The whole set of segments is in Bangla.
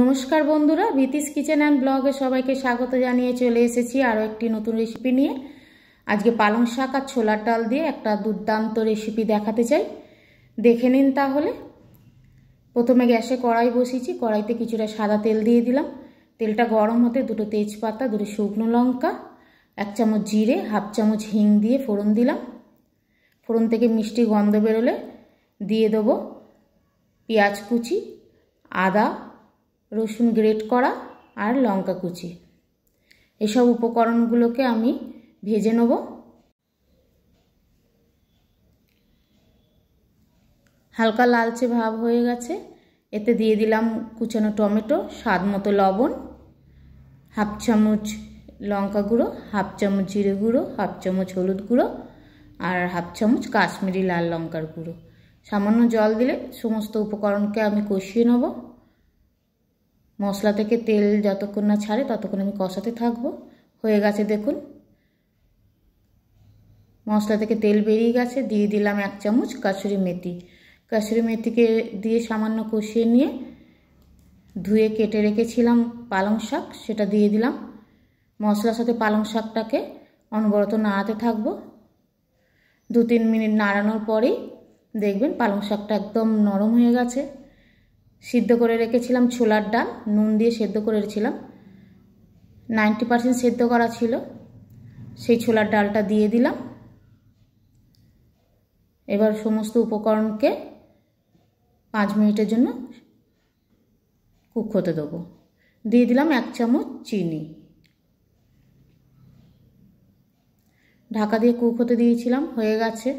নমস্কার বন্ধুরা ভিতিস কিচেন অ্যান্ড ব্লগে সবাইকে স্বাগত জানিয়ে চলে এসেছি আরও একটি নতুন রেসিপি নিয়ে আজকে পালং শাক আর ছোলার ডাল দিয়ে একটা দুর্দান্ত রেসিপি দেখাতে চাই দেখে নিন তাহলে প্রথমে গ্যাসে কড়াই বসিয়েছি কড়াইতে কিছুটা সাদা তেল দিয়ে দিলাম তেলটা গরম হতে দুটো তেজপাতা দুটো শুকনো লঙ্কা এক চামচ জিরে হাফ চামচ হিং দিয়ে ফোড়ন দিলাম ফোড়ন থেকে মিষ্টি গন্ধ বেরোলে দিয়ে দেবো পেঁয়াজ কুচি আদা রসুন গ্রেট করা আর লঙ্কা কুচি এসব উপকরণগুলোকে আমি ভেজে নেব হালকা লালচে ভাব হয়ে গেছে এতে দিয়ে দিলাম কুচানো টমেটো স্বাদ মতো লবণ হাফ চামচ লঙ্কা গুঁড়ো হাফ চামচ জিরে গুঁড়ো হাফ চামচ হলুদ গুঁড়ো আর হাফ চামচ কাশ্মীরি লাল লঙ্কার গুঁড়ো সামান্য জল দিলে সমস্ত উপকরণকে আমি কষিয়ে নেবো মশলা থেকে তেল যতক্ষণ না ছাড়ে ততক্ষণ আমি কষাতে থাকবো হয়ে গেছে দেখুন মশলা থেকে তেল বেরিয়ে গেছে দিয়ে দিলাম এক চামচ কাশুরি মেথি কাশুরি মেথিকে দিয়ে সামান্য কষিয়ে নিয়ে ধুয়ে কেটে রেখেছিলাম পালং শাক সেটা দিয়ে দিলাম মশলার সাথে পালং শাকটাকে অনবরত নাড়াতে থাকবো দু তিন মিনিট নাড়ানোর পরেই দেখবেন পালং শাকটা একদম নরম হয়ে গেছে সিদ্ধ করে রেখেছিলাম ছোলার ডাল নুন দিয়ে সেদ্ধ করে রেখেছিলাম নাইনটি পারসেন্ট সেদ্ধ করা ছিল সেই ছোলার ডালটা দিয়ে দিলাম এবার সমস্ত উপকরণকে পাঁচ মিনিটের জন্য কুক হতে দেবো দিয়ে দিলাম এক চামচ চিনি ঢাকা দিয়ে কুক হতে দিয়েছিলাম হয়ে গেছে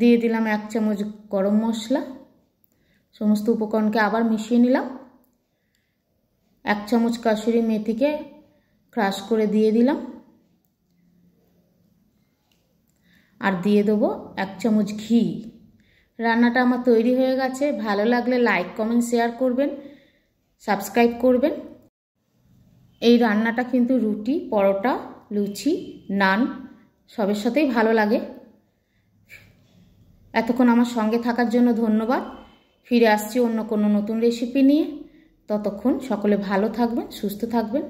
দিয়ে দিলাম এক চামচ গরম মশলা সমস্ত উপকরণকে আবার মিশিয়ে নিলাম এক চামচ কাশুরি মেথিকে ক্রাশ করে দিয়ে দিলাম আর দিয়ে দেবো এক চামচ ঘি রান্নাটা আমার তৈরি হয়ে গেছে ভালো লাগলে লাইক কমেন্ট শেয়ার করবেন সাবস্ক্রাইব করবেন এই রান্নাটা কিন্তু রুটি পরোটা লুচি নান সবের সাথেই ভালো লাগে এতক্ষণ আমার সঙ্গে থাকার জন্য ধন্যবাদ ফিরে আসছি অন্য কোনো নতুন রেসিপি নিয়ে ততক্ষণ সকলে ভালো থাকবেন সুস্থ থাকবেন